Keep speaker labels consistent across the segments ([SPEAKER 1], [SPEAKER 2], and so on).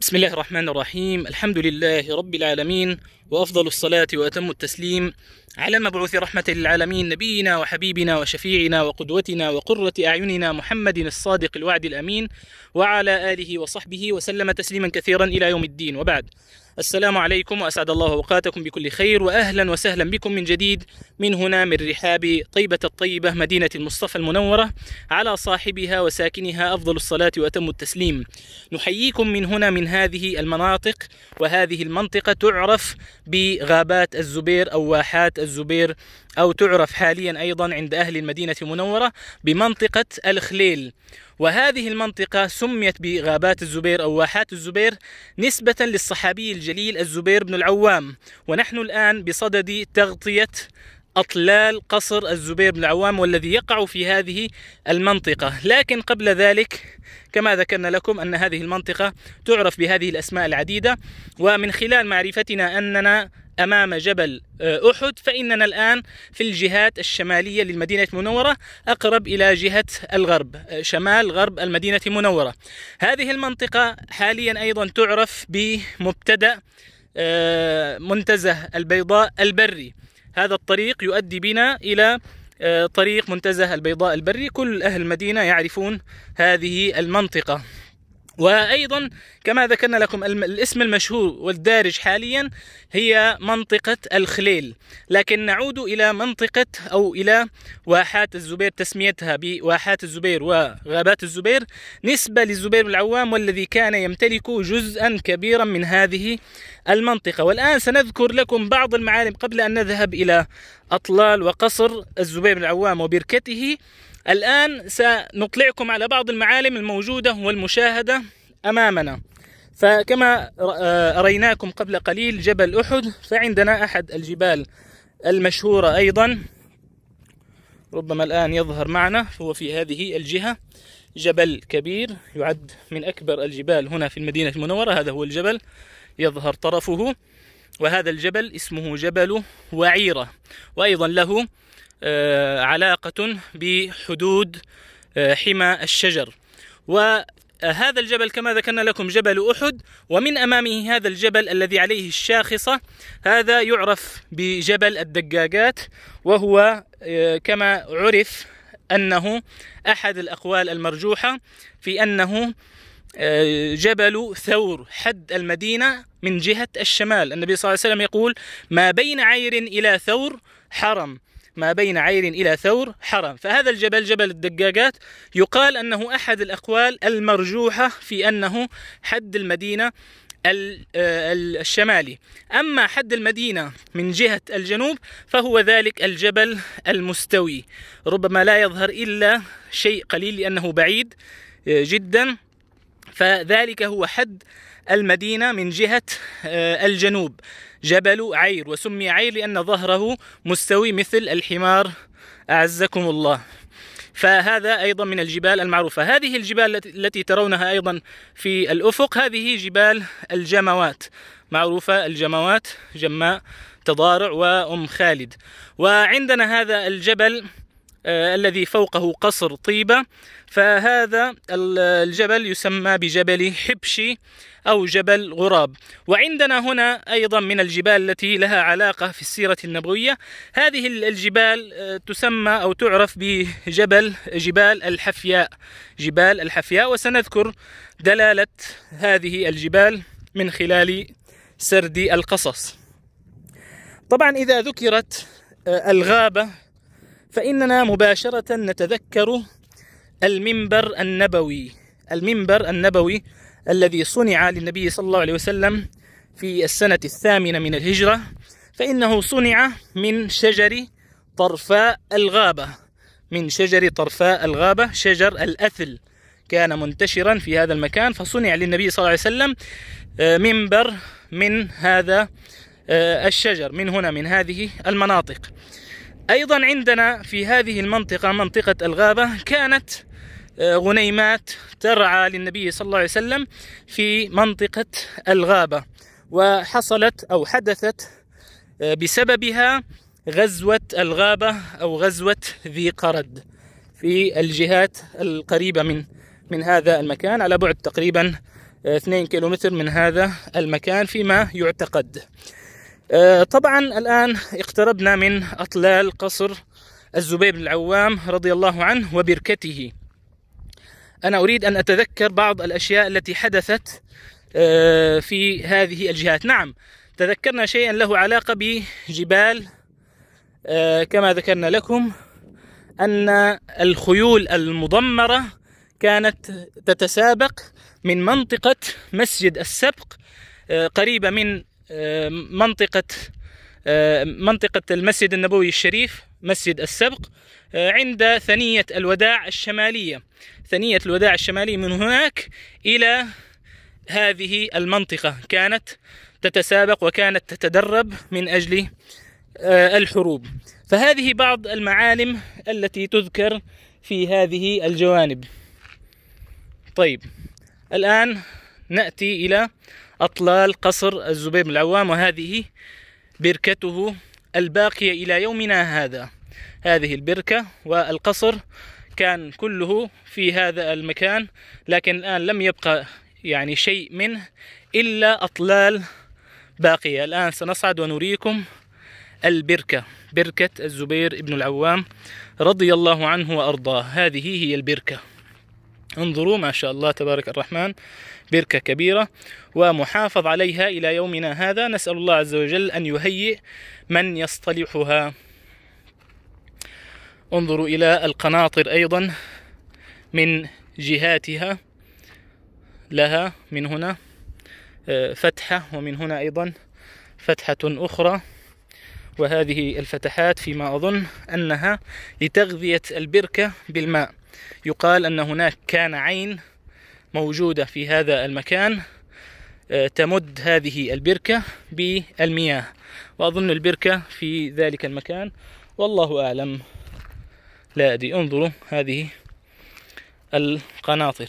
[SPEAKER 1] بسم الله الرحمن الرحيم الحمد لله رب العالمين وأفضل الصلاة وأتم التسليم على المبعوث رحمة للعالمين نبينا وحبيبنا وشفيعنا وقدوتنا وقرة أعيننا محمد الصادق الوعد الأمين وعلى آله وصحبه وسلم تسليما كثيرا إلى يوم الدين وبعد السلام عليكم وأسعد الله أوقاتكم بكل خير وأهلا وسهلا بكم من جديد من هنا من رحاب طيبة الطيبة مدينة المصطفى المنورة على صاحبها وساكنها أفضل الصلاة وأتم التسليم نحييكم من هنا من هذه المناطق وهذه المنطقة تعرف بغابات الزبير أو واحات الزبير أو تعرف حاليا أيضا عند أهل المدينة المنورة بمنطقة الخليل وهذه المنطقة سميت بغابات الزبير أو واحات الزبير نسبة للصحابي الجليل الزبير بن العوام ونحن الآن بصدد تغطية أطلال قصر الزبير بن العوام والذي يقع في هذه المنطقة لكن قبل ذلك كما ذكرنا لكم أن هذه المنطقة تعرف بهذه الأسماء العديدة ومن خلال معرفتنا أننا أمام جبل آه، أحد فإننا الآن في الجهات الشمالية للمدينة المنورة أقرب إلى جهة الغرب آه، شمال غرب المدينة المنورة هذه المنطقة حاليا أيضا تعرف بمبتدأ آه، منتزه البيضاء البري هذا الطريق يؤدي بنا إلى طريق منتزه البيضاء البري كل أهل المدينة يعرفون هذه المنطقة وأيضا كما ذكرنا لكم الاسم المشهور والدارج حاليا هي منطقة الخليل لكن نعود إلى منطقة أو إلى واحات الزبير تسميتها بواحات الزبير وغابات الزبير نسبة للزبير العوام والذي كان يمتلك جزءا كبيرا من هذه المنطقة والآن سنذكر لكم بعض المعالم قبل أن نذهب إلى أطلال وقصر الزبير العوام وبركته الآن سنطلعكم على بعض المعالم الموجودة والمشاهدة أمامنا فكما آه، أريناكم قبل قليل جبل أحد فعندنا أحد الجبال المشهورة أيضا ربما الآن يظهر معنا هو في هذه الجهة جبل كبير يعد من أكبر الجبال هنا في المدينة المنورة هذا هو الجبل يظهر طرفه وهذا الجبل اسمه جبل وعيرة وأيضا له آه، علاقة بحدود آه، حمى الشجر وهذا آه، الجبل كما ذكرنا لكم جبل أحد ومن أمامه هذا الجبل الذي عليه الشاخصة هذا يعرف بجبل الدقاقات وهو كما عرف أنه أحد الأقوال المرجوحة في أنه جبل ثور حد المدينة من جهة الشمال النبي صلى الله عليه وسلم يقول ما بين عير إلى ثور حرم ما بين عير إلى ثور حرم فهذا الجبل جبل الدقاقات يقال أنه أحد الأقوال المرجوحة في أنه حد المدينة آه، الشمالي أما حد المدينة من جهة الجنوب فهو ذلك الجبل المستوي ربما لا يظهر إلا شيء قليل لأنه بعيد آه، جداً فذلك هو حد المدينة من جهة آه، الجنوب جبل عير وسمي عير لأن ظهره مستوي مثل الحمار أعزكم الله فهذا أيضا من الجبال المعروفة هذه الجبال التي ترونها أيضا في الأفق هذه جبال الجموات معروفة الجموات جماء تضارع وأم خالد وعندنا هذا الجبل آه، الذي فوقه قصر طيبة فهذا الجبل يسمى بجبل حبشي أو جبل غراب وعندنا هنا أيضا من الجبال التي لها علاقة في السيرة النبوية هذه الجبال آه، تسمى أو تعرف بجبل جبال الحفياء جبال الحفياء وسنذكر دلالة هذه الجبال من خلال سرد القصص طبعا إذا ذكرت آه، الغابة فإننا مباشرة نتذكر المنبر النبوي المنبر النبوي الذي صنع للنبي صلى الله عليه وسلم في السنة الثامنة من الهجرة فإنه صنع من شجر طرفاء الغابة من شجر طرفاء الغابة شجر الأثل كان منتشرا في هذا المكان فصنع للنبي صلى الله عليه وسلم آه، منبر من هذا آه، الشجر من هنا من هذه المناطق أيضا عندنا في هذه المنطقة منطقة الغابة كانت آه، غنيمات ترعى للنبي صلى الله عليه وسلم في منطقة الغابة وحصلت أو حدثت آه، بسببها غزوة الغابة أو غزوة ذي قرد في الجهات القريبة من من هذا المكان على بعد تقريبا 2 آه، كيلومتر من هذا المكان فيما يعتقد آه، طبعا الآن اقتربنا من أطلال قصر الزبير بن العوام رضي الله عنه وبركته أنا أريد أن أتذكر بعض الأشياء التي حدثت آه، في هذه الجهات نعم تذكرنا شيئا له علاقة بجبال آه، كما ذكرنا لكم أن الخيول المضمرة كانت تتسابق من منطقة مسجد السبق قريبة من آه، منطقة آه، منطقة المسجد النبوي الشريف مسجد السبق آه، عند ثنية الوداع الشمالية ثنية الوداع الشمالية من هناك إلى هذه المنطقة كانت تتسابق وكانت تتدرب من أجل الحروب فهذه بعض المعالم التي تذكر في هذه الجوانب طيب الآن نأتي إلى أطلال قصر الزبير بن العوام وهذه بركته الباقية إلى يومنا هذا هذه البركة والقصر كان كله في هذا المكان لكن الآن لم يبقى يعني شيء منه إلا أطلال باقية الآن سنصعد ونريكم البركة بركة الزبير بن العوام رضي الله عنه وأرضاه هذه هي البركة انظروا ما شاء الله تبارك الرحمن بركة كبيرة ومحافظ عليها إلى يومنا هذا نسأل الله عز وجل أن يهيئ من يصطلحها انظروا إلى القناطر أيضا من جهاتها لها من هنا آه، فتحة ومن هنا أيضا فتحة أخرى وهذه الفتحات فيما أظن أنها لتغذية البركة بالماء يقال أن هناك كان عين موجودة في هذا المكان آه، تمد هذه البركة بالمياه وأظن البركة في ذلك المكان والله أعلم لا أدري انظروا هذه القناطر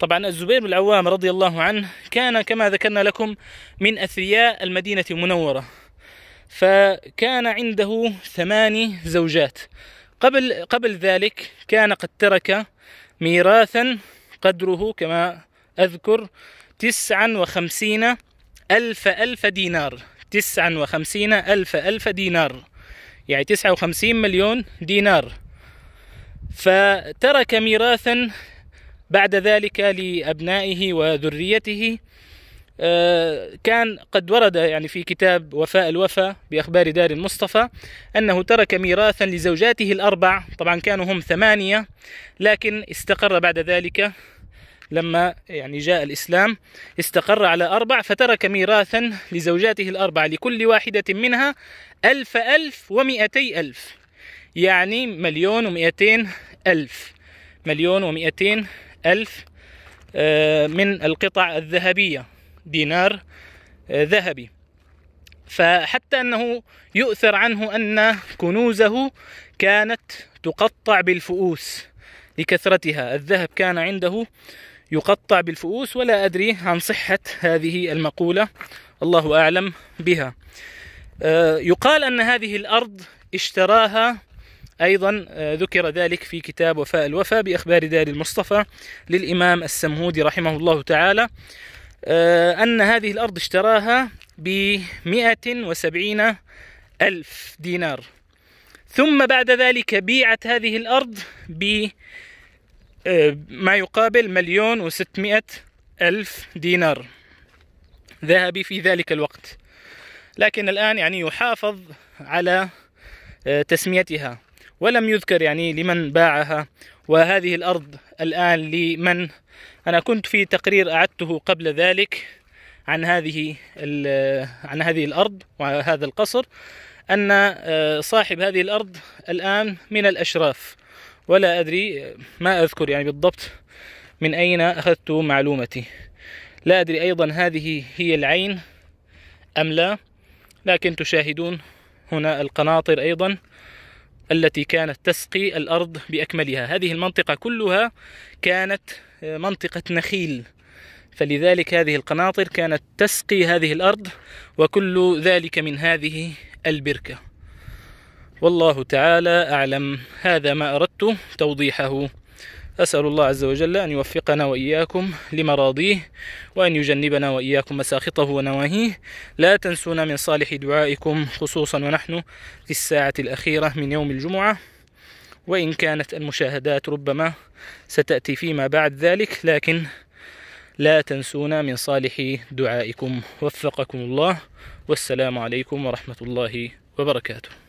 [SPEAKER 1] طبعا الزبير بن العوام رضي الله عنه كان كما ذكرنا لكم من أثرياء المدينة المنورة فكان عنده ثماني زوجات قبل قبل ذلك كان قد ترك ميراثا قدره كما أذكر تسعا وخمسين ألف ألف دينار تسعا وخمسين ألف ألف دينار يعني تسعة وخمسين مليون دينار فترك ميراثا بعد ذلك لأبنائه وذريته آه، كان قد ورد يعني في كتاب وفاء الوفا بأخبار دار المصطفى أنه ترك ميراثا لزوجاته الأربع طبعا كانوا هم ثمانية لكن استقر بعد ذلك لما يعني جاء الإسلام استقر على أربع فترك ميراثا لزوجاته الأربع لكل واحدة منها ألف ألف ومئتي ألف يعني مليون ومئتين ألف مليون ومئتين ألف آه، من القطع الذهبية دينار آه، ذهبي فحتى أنه يؤثر عنه أن كنوزه كانت تقطع بالفؤوس لكثرتها الذهب كان عنده يقطع بالفؤوس ولا أدري عن صحة هذه المقولة الله أعلم بها آه، يقال أن هذه الأرض اشتراها أيضا آه، ذكر ذلك في كتاب وفاء الوفا بأخبار دار المصطفى للإمام السمهودي رحمه الله تعالى آه، أن هذه الأرض اشتراها بمئة وسبعين ألف دينار ثم بعد ذلك بيعت هذه الأرض بما آه، يقابل مليون وستمائة ألف دينار ذهبي في ذلك الوقت لكن الآن يعني يحافظ على آه، تسميتها ولم يذكر يعني لمن باعها وهذه الأرض الآن لمن أنا كنت في تقرير أعدته قبل ذلك عن هذه عن هذه الأرض وهذا القصر أن آه، صاحب هذه الأرض الآن من الأشراف ولا أدري آه، ما أذكر يعني بالضبط من أين أخذت معلومتي لا أدري أيضا هذه هي العين أم لا لكن تشاهدون هنا القناطر أيضا التي كانت تسقي الأرض بأكملها هذه المنطقة كلها كانت آه، منطقة نخيل فلذلك هذه القناطر كانت تسقي هذه الأرض وكل ذلك من هذه البركة والله تعالى أعلم هذا ما أردت توضيحه أسأل الله عز وجل أن يوفقنا وإياكم لمراضيه وأن يجنبنا وإياكم مساخطه ونواهيه لا تنسونا من صالح دعائكم خصوصا ونحن في الساعة الأخيرة من يوم الجمعة وإن كانت المشاهدات ربما ستأتي فيما بعد ذلك لكن لا تنسونا من صالح دعائكم وفقكم الله والسلام عليكم ورحمة الله وبركاته